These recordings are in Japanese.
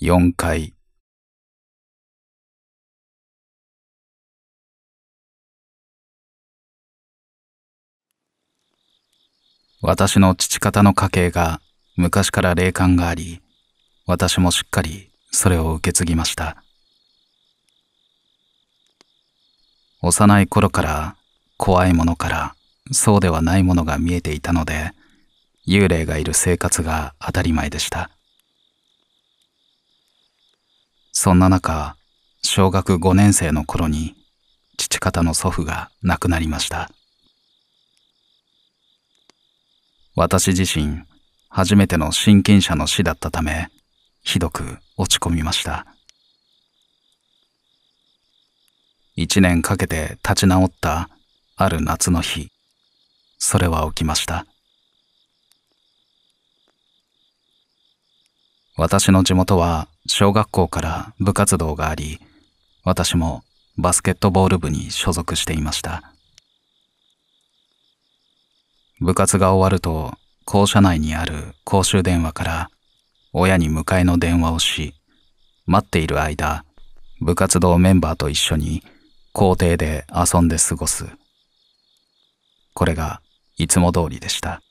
4階私の父方の家系が昔から霊感があり、私もしっかりそれを受け継ぎました。幼い頃から怖いものからそうではないものが見えていたので、幽霊がいる生活が当たり前でした。そんな中、小学5年生の頃に父方の祖父が亡くなりました。私自身、初めての親近者の死だったため、ひどく落ち込みました。一年かけて立ち直ったある夏の日、それは起きました。私の地元は小学校から部活動があり、私もバスケットボール部に所属していました。部活が終わると、校舎内にある公衆電話から親に迎えの電話をし、待っている間、部活動メンバーと一緒に校庭で遊んで過ごす。これがいつも通りでした。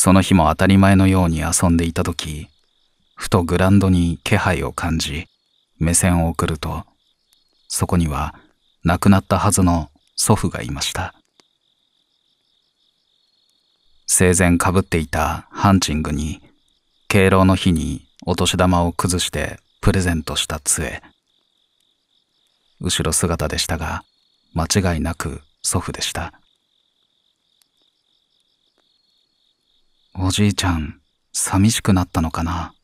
その日も当たり前のように遊んでいた時、ふとグランドに気配を感じ、目線を送ると、そこには亡くなったはずの祖父がいました。生前かぶっていたハンチングに、敬老の日にお年玉を崩してプレゼントした杖。後ろ姿でしたが、間違いなく祖父でした。おじいちゃん、寂しくなったのかな。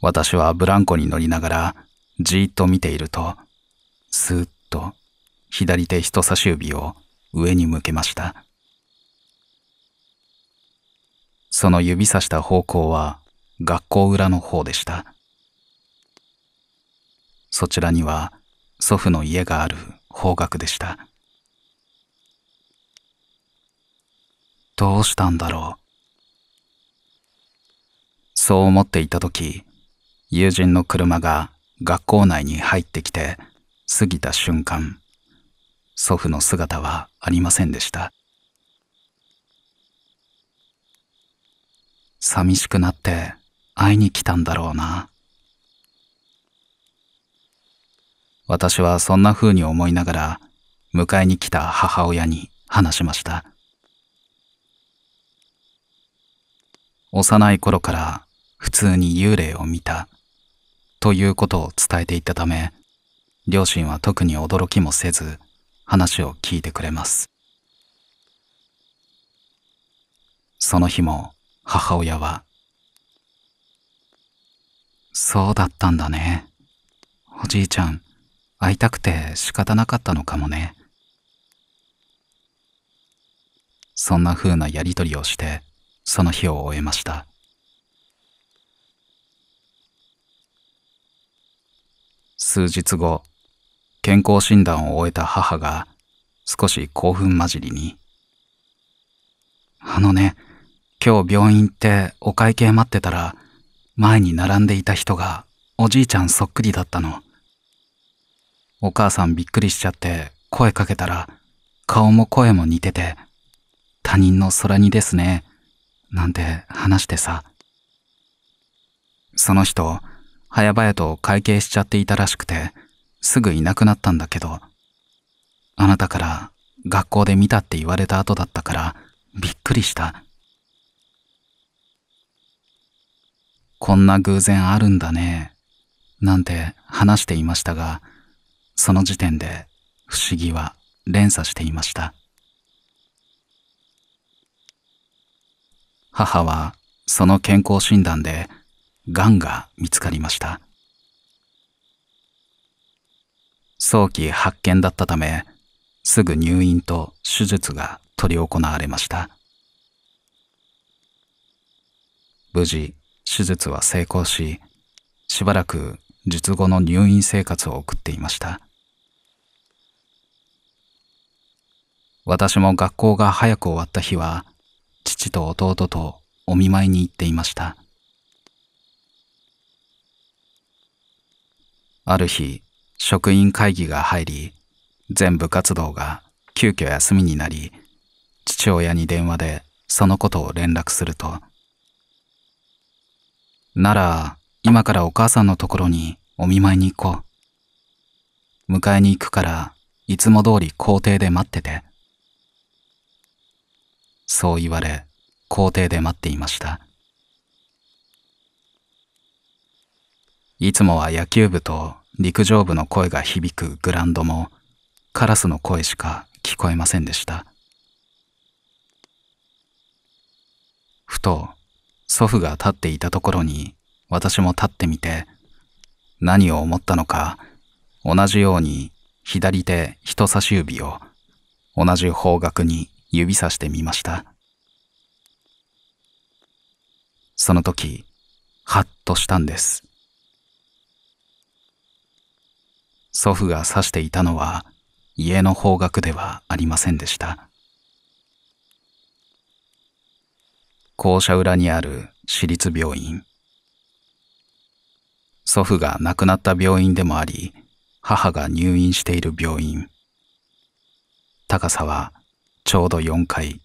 私はブランコに乗りながら、じーっと見ていると、スーッと左手人差し指を上に向けました。その指さした方向は学校裏の方でした。そちらには祖父の家がある方角でした。どうしたんだろう。そう思っていた時、友人の車が学校内に入ってきて過ぎた瞬間、祖父の姿はありませんでした。寂しくなって会いに来たんだろうな。私はそんな風に思いながら迎えに来た母親に話しました。幼い頃から普通に幽霊を見たということを伝えていたため両親は特に驚きもせず話を聞いてくれますその日も母親は「そうだったんだねおじいちゃん会いたくて仕方なかったのかもね」そんな風なやりとりをしてその日を終えました。数日後、健康診断を終えた母が少し興奮交じりに、あのね、今日病院行ってお会計待ってたら、前に並んでいた人がおじいちゃんそっくりだったの。お母さんびっくりしちゃって声かけたら、顔も声も似てて、他人の空似ですね、なんて話してさ。その人、早々と会計しちゃっていたらしくて、すぐいなくなったんだけど、あなたから学校で見たって言われた後だったからびっくりした。こんな偶然あるんだね、なんて話していましたが、その時点で不思議は連鎖していました。母はその健康診断でがんが見つかりました早期発見だったためすぐ入院と手術が執り行われました無事手術は成功ししばらく術後の入院生活を送っていました私も学校が早く終わった日は父と弟とお見舞いに行っていました。ある日、職員会議が入り、全部活動が急遽休みになり、父親に電話でそのことを連絡すると、なら、今からお母さんのところにお見舞いに行こう。迎えに行くから、いつも通り校庭で待ってて。そう言われ、校庭で待っていましたいつもは野球部と陸上部の声が響くグラウンドもカラスの声しか聞こえませんでしたふと祖父が立っていたところに私も立ってみて何を思ったのか同じように左手人差し指を同じ方角に指さしてみました。その時、ハッとしたんです。祖父が指していたのは家の方角ではありませんでした。校舎裏にある私立病院。祖父が亡くなった病院でもあり、母が入院している病院。高さはちょうど4階。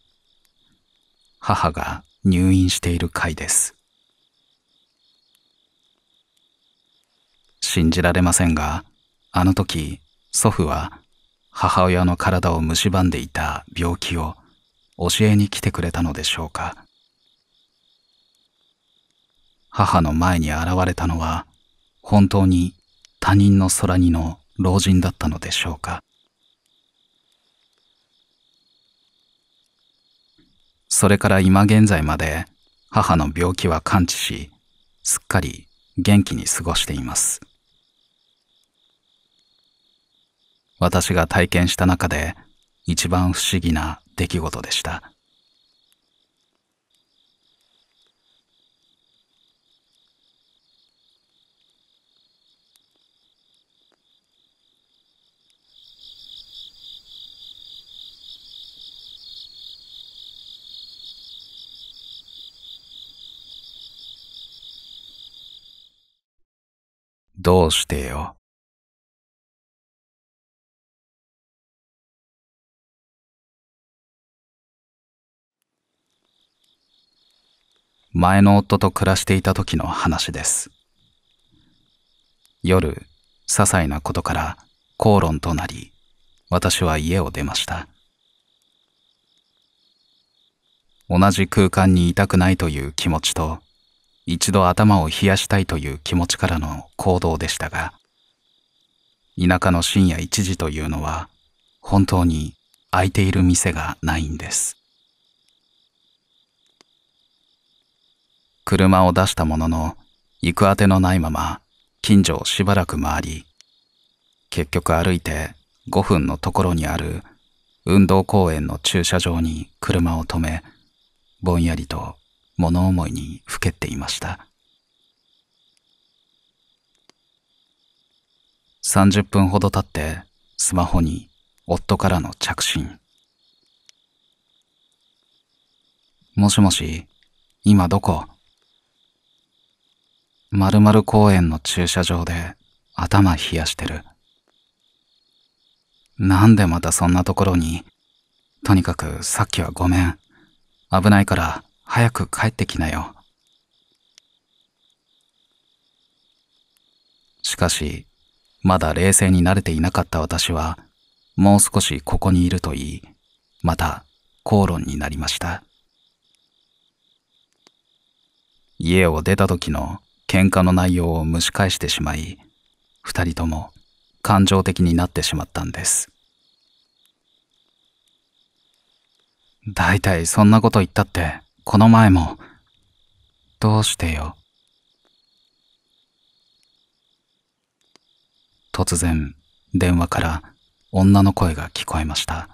母が入院している回です信じられませんがあの時祖父は母親の体を蝕んでいた病気を教えに来てくれたのでしょうか母の前に現れたのは本当に他人の空にの老人だったのでしょうかそれから今現在まで母の病気は完治し、すっかり元気に過ごしています。私が体験した中で一番不思議な出来事でした。どうしてよ。前の夫と暮らしていた時の話です。夜、些細なことから口論となり、私は家を出ました。同じ空間にいたくないという気持ちと、一度頭を冷やしたいという気持ちからの行動でしたが、田舎の深夜1時というのは本当に空いている店がないんです。車を出したものの行く当てのないまま近所をしばらく回り、結局歩いて5分のところにある運動公園の駐車場に車を止め、ぼんやりと物思いにふけっていました30分ほど経ってスマホに夫からの着信もしもし今どこ〇〇公園の駐車場で頭冷やしてる。なんでまたそんなところにとにかくさっきはごめん。危ないから早く帰ってきなよ。しかし、まだ冷静に慣れていなかった私は、もう少しここにいると言い、また口論になりました。家を出た時の喧嘩の内容を蒸し返してしまい、二人とも感情的になってしまったんです。大体そんなこと言ったって、この前も、どうしてよ。突然、電話から女の声が聞こえました。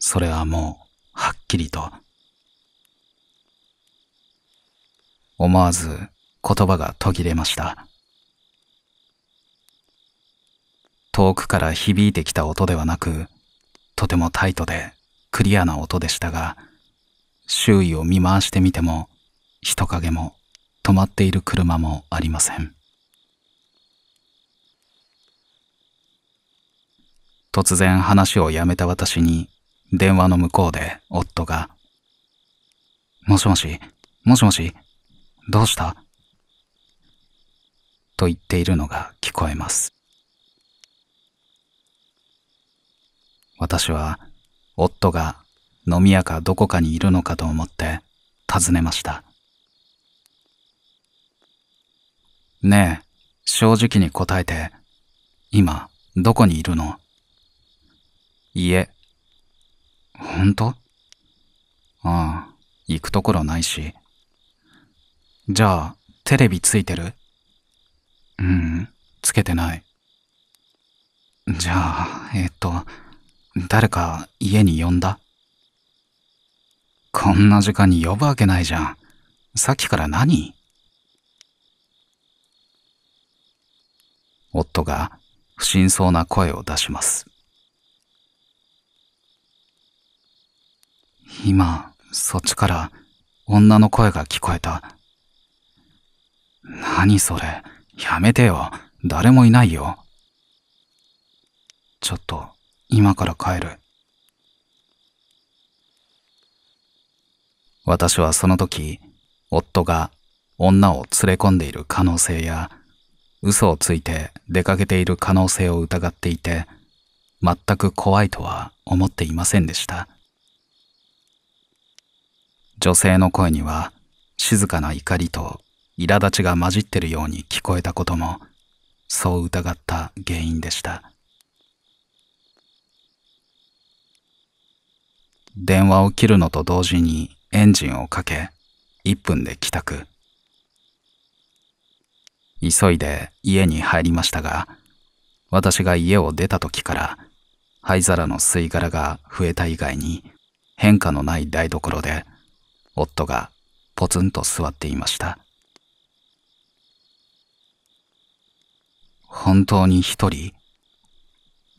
それはもう、はっきりと。思わず言葉が途切れました。遠くから響いてきた音ではなく、とてもタイトでクリアな音でしたが、周囲を見回してみても人影も止まっている車もありません突然話をやめた私に電話の向こうで夫が「もしもしもしもしどうした?」と言っているのが聞こえます私は夫が飲み屋かどこかにいるのかと思って尋ねました。ねえ、正直に答えて、今、どこにいるのいえ。ほんとああ、行くところないし。じゃあ、テレビついてるうん、つけてない。じゃあ、えっと、誰か家に呼んだこんな時間に呼ぶわけないじゃん。さっきから何夫が不審そうな声を出します。今、そっちから女の声が聞こえた。何それ。やめてよ。誰もいないよ。ちょっと、今から帰る。私はその時、夫が女を連れ込んでいる可能性や、嘘をついて出かけている可能性を疑っていて、全く怖いとは思っていませんでした。女性の声には静かな怒りと苛立ちが混じってるように聞こえたことも、そう疑った原因でした。電話を切るのと同時にエンジンをかけ1分で帰宅急いで家に入りましたが私が家を出た時から灰皿の吸い殻が増えた以外に変化のない台所で夫がポツンと座っていました本当に一人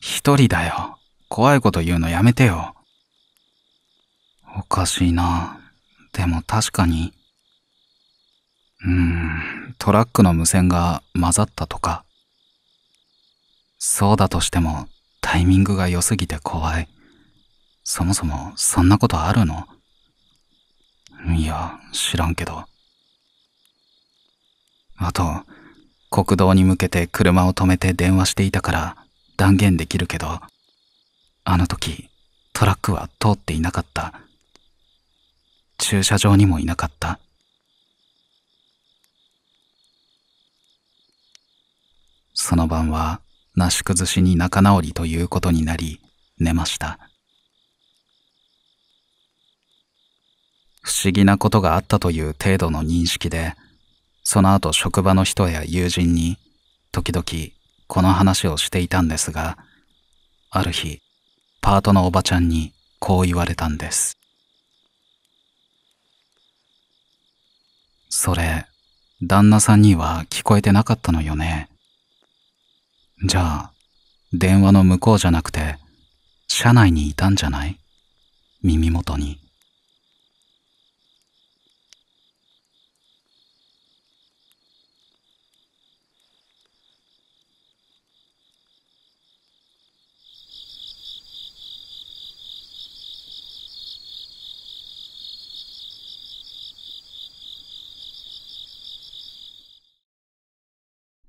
一人だよ怖いこと言うのやめてよおかしいなでも確かに、うーん、トラックの無線が混ざったとか。そうだとしてもタイミングが良すぎて怖い。そもそもそんなことあるのいや、知らんけど。あと、国道に向けて車を止めて電話していたから断言できるけど、あの時トラックは通っていなかった。駐車場にもいなかった。その晩は、なし崩しに仲直りということになり、寝ました。不思議なことがあったという程度の認識で、その後職場の人や友人に、時々この話をしていたんですが、ある日、パートのおばちゃんにこう言われたんです。それ、旦那さんには聞こえてなかったのよね。じゃあ、電話の向こうじゃなくて、車内にいたんじゃない耳元に。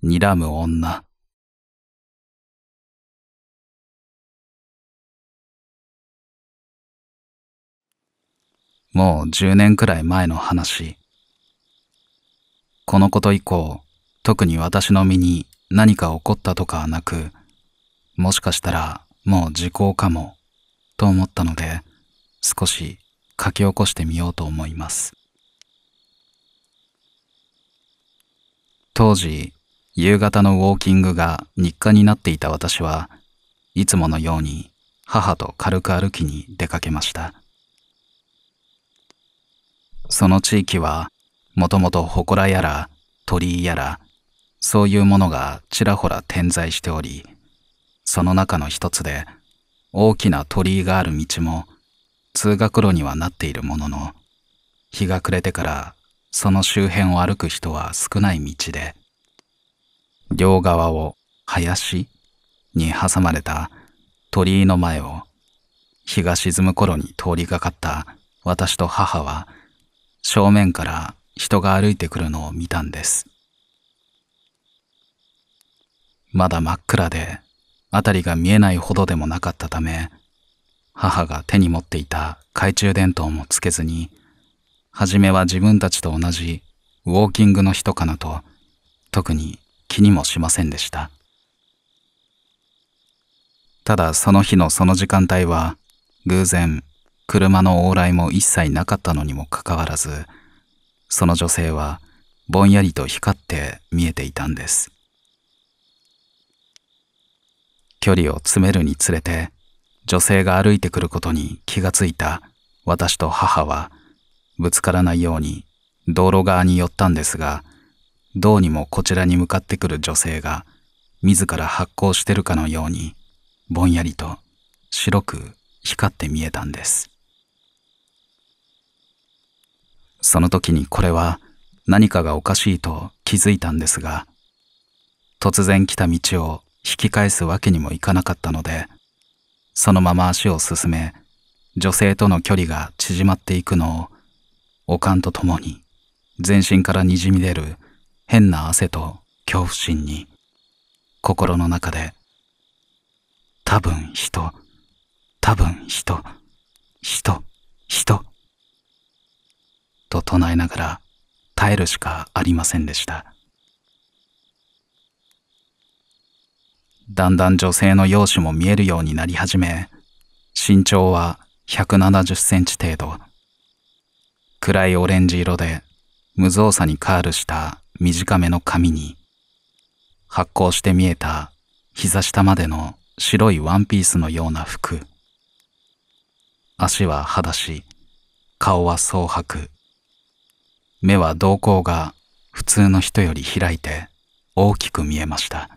睨む女。もう10年くらい前の話。このこと以降、特に私の身に何か起こったとかはなく、もしかしたらもう時効かも、と思ったので、少し書き起こしてみようと思います。当時、夕方のウォーキングが日課になっていた私はいつものように母と軽く歩きに出かけましたその地域はもともと祠やら鳥居やらそういうものがちらほら点在しておりその中の一つで大きな鳥居がある道も通学路にはなっているものの日が暮れてからその周辺を歩く人は少ない道で両側を林に挟まれた鳥居の前を日が沈む頃に通りかかった私と母は正面から人が歩いてくるのを見たんです。まだ真っ暗で辺りが見えないほどでもなかったため母が手に持っていた懐中電灯もつけずに初めは自分たちと同じウォーキングの人かなと特に気にもしませんでしたただその日のその時間帯は偶然車の往来も一切なかったのにもかかわらずその女性はぼんやりと光って見えていたんです距離を詰めるにつれて女性が歩いてくることに気がついた私と母はぶつからないように道路側に寄ったんですがどうにもこちらに向かってくる女性が、自ら発光してるかのように、ぼんやりと白く光って見えたんです。その時にこれは何かがおかしいと気づいたんですが、突然来た道を引き返すわけにもいかなかったので、そのまま足を進め、女性との距離が縮まっていくのを、おかんと共に全身からにじみ出る変な汗と恐怖心に心の中で多分人多分人人人と唱えながら耐えるしかありませんでしただんだん女性の容姿も見えるようになり始め身長は170センチ程度暗いオレンジ色で無造作にカールした短めの髪に、発光して見えた膝下までの白いワンピースのような服。足は裸足、顔は蒼白。目は瞳孔が普通の人より開いて大きく見えました。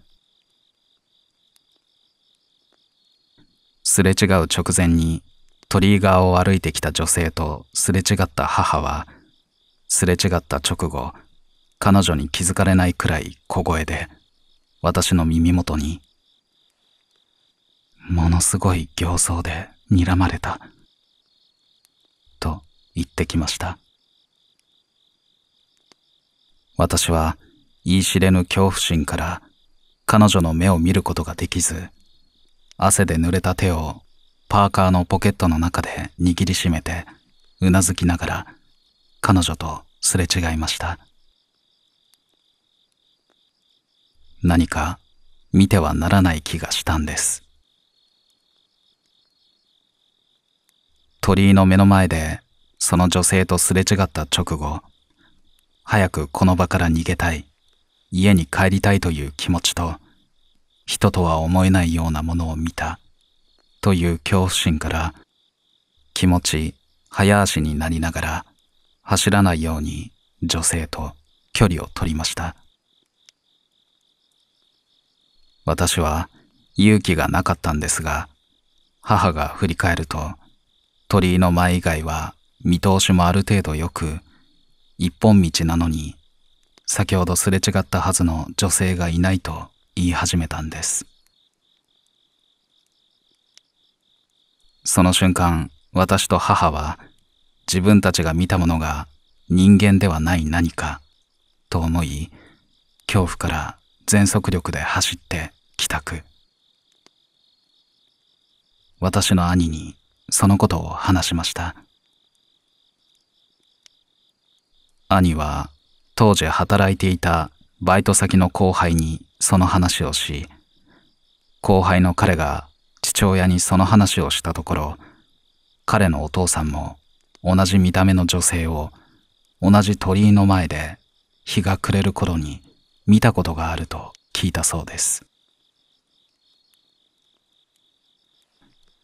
すれ違う直前にトリーガーを歩いてきた女性とすれ違った母はすれ違った直後、彼女に気づかれないくらい小声で、私の耳元に、ものすごい形相で睨まれた、と言ってきました。私は言い知れぬ恐怖心から彼女の目を見ることができず、汗で濡れた手をパーカーのポケットの中で握りしめて、うなずきながら彼女とすれ違いました。何か見てはならない気がしたんです。鳥居の目の前でその女性とすれ違った直後、早くこの場から逃げたい、家に帰りたいという気持ちと、人とは思えないようなものを見た、という恐怖心から、気持ち早足になりながら走らないように女性と距離を取りました。私は勇気がなかったんですが、母が振り返ると、鳥居の前以外は見通しもある程度よく、一本道なのに、先ほどすれ違ったはずの女性がいないと言い始めたんです。その瞬間、私と母は自分たちが見たものが人間ではない何かと思い恐怖から全速力で走って帰宅私の兄にそのことを話しました兄は当時働いていたバイト先の後輩にその話をし後輩の彼が父親にその話をしたところ彼のお父さんも同じ見た目の女性を同じ鳥居の前で日が暮れる頃に見たことがあると聞いたそうです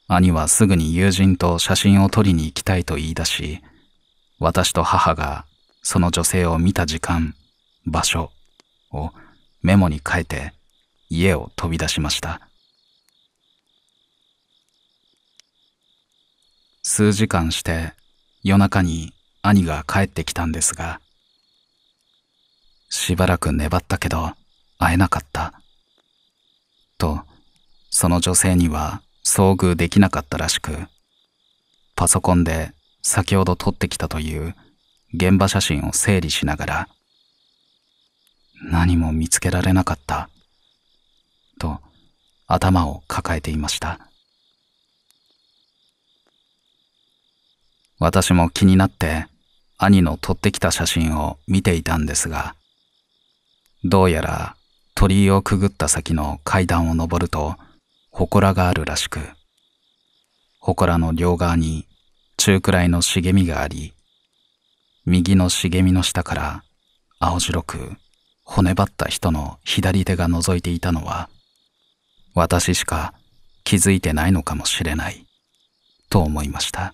兄はすぐに友人と写真を撮りに行きたいと言い出し私と母がその女性を見た時間場所をメモに書いて家を飛び出しました数時間して夜中に兄が帰ってきたんですが、しばらく粘ったけど会えなかった。と、その女性には遭遇できなかったらしく、パソコンで先ほど撮ってきたという現場写真を整理しながら、何も見つけられなかった、と頭を抱えていました。私も気になって兄の撮ってきた写真を見ていたんですが、どうやら鳥居をくぐった先の階段を登ると、祠があるらしく、祠の両側に中くらいの茂みがあり、右の茂みの下から青白く骨張った人の左手が覗いていたのは、私しか気づいてないのかもしれない、と思いました。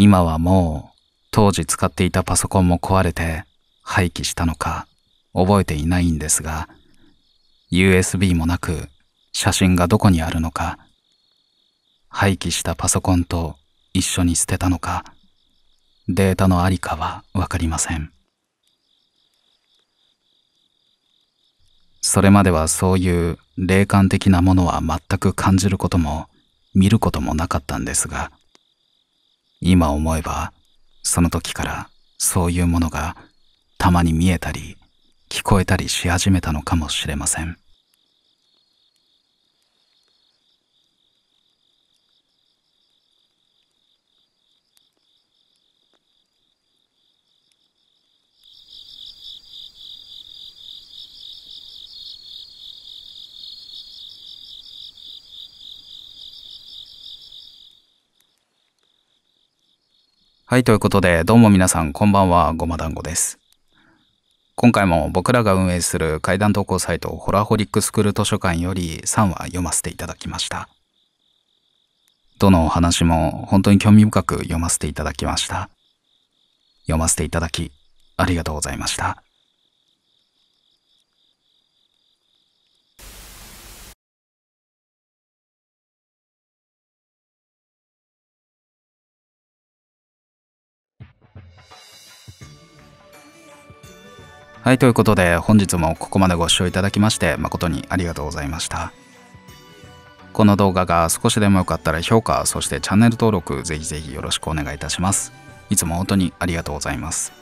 今はもう当時使っていたパソコンも壊れて廃棄したのか覚えていないんですが USB もなく写真がどこにあるのか廃棄したパソコンと一緒に捨てたのかデータのありかはわかりませんそれまではそういう霊感的なものは全く感じることも見ることもなかったんですが今思えば、その時からそういうものがたまに見えたり聞こえたりし始めたのかもしれません。はい、ということで、どうも皆さん、こんばんは、ごま団子です。今回も僕らが運営する怪談投稿サイト、ホラーホリックスクール図書館より3話読ませていただきました。どのお話も本当に興味深く読ませていただきました。読ませていただき、ありがとうございました。はい、ということで本日もここまでご視聴いただきまして誠にありがとうございました。この動画が少しでも良かったら評価、そしてチャンネル登録ぜひぜひよろしくお願いいたします。いつも本当にありがとうございます。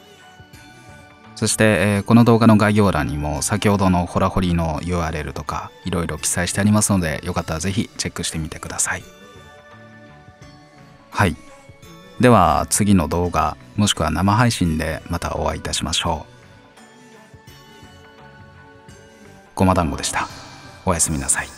そして、えー、この動画の概要欄にも先ほどのホラホリの URL とかいろいろ記載してありますのでよかったらぜひチェックしてみてください。はい。では次の動画もしくは生配信でまたお会いいたしましょう。ごま団子でしたおやすみなさい